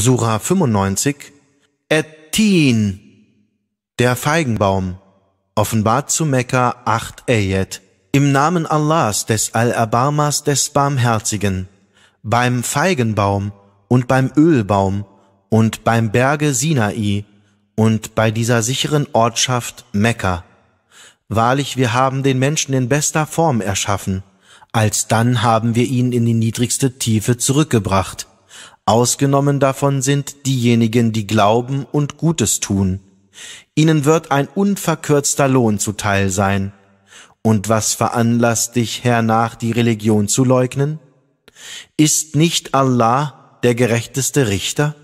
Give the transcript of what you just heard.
Sura 95, Ettin, der Feigenbaum, offenbart zu Mekka 8 Ayat. Im Namen Allahs, des Al-Abamas des Barmherzigen, beim Feigenbaum und beim Ölbaum und beim Berge Sinai und bei dieser sicheren Ortschaft Mekka. Wahrlich, wir haben den Menschen in bester Form erschaffen, alsdann haben wir ihn in die niedrigste Tiefe zurückgebracht. Ausgenommen davon sind diejenigen, die glauben und Gutes tun. Ihnen wird ein unverkürzter Lohn zuteil sein. Und was veranlasst dich hernach, die Religion zu leugnen? Ist nicht Allah der gerechteste Richter?